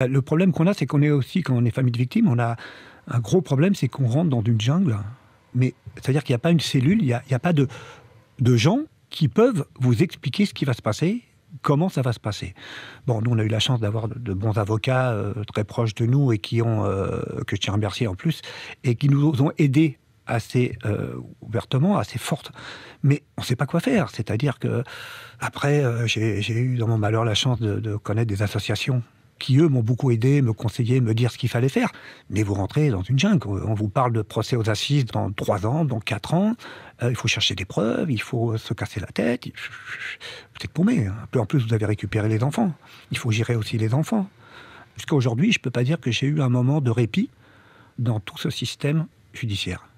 Bah, le problème qu'on a, c'est qu'on est aussi, quand on est famille de victimes, on a un gros problème, c'est qu'on rentre dans une jungle. Mais c'est-à-dire qu'il n'y a pas une cellule, il n'y a, pas de, gens qui peuvent vous expliquer ce qui va se passer, comment ça va se passer. Bon, nous, on a eu la chance d'avoir de bons avocats euh, très proches de nous et qui ont, euh, que je tiens à remercier en plus, et qui nous ont aidés assez euh, ouvertement, assez forte. Mais on ne sait pas quoi faire. C'est-à-dire que, après, j'ai eu dans mon malheur la chance de connaître des associations qui eux m'ont beaucoup aidé, me conseillé, me dire ce qu'il fallait faire. Mais vous rentrez dans une jungle. On vous parle de procès aux assises dans trois ans, dans quatre ans. Euh, il faut chercher des preuves, il faut se casser la tête. Peut-être paumé. Un hein. peu en plus, vous avez récupéré les enfants. Il faut gérer aussi les enfants. Jusqu'à aujourd'hui, je ne peux pas dire que j'ai eu un moment de répit dans tout ce système judiciaire.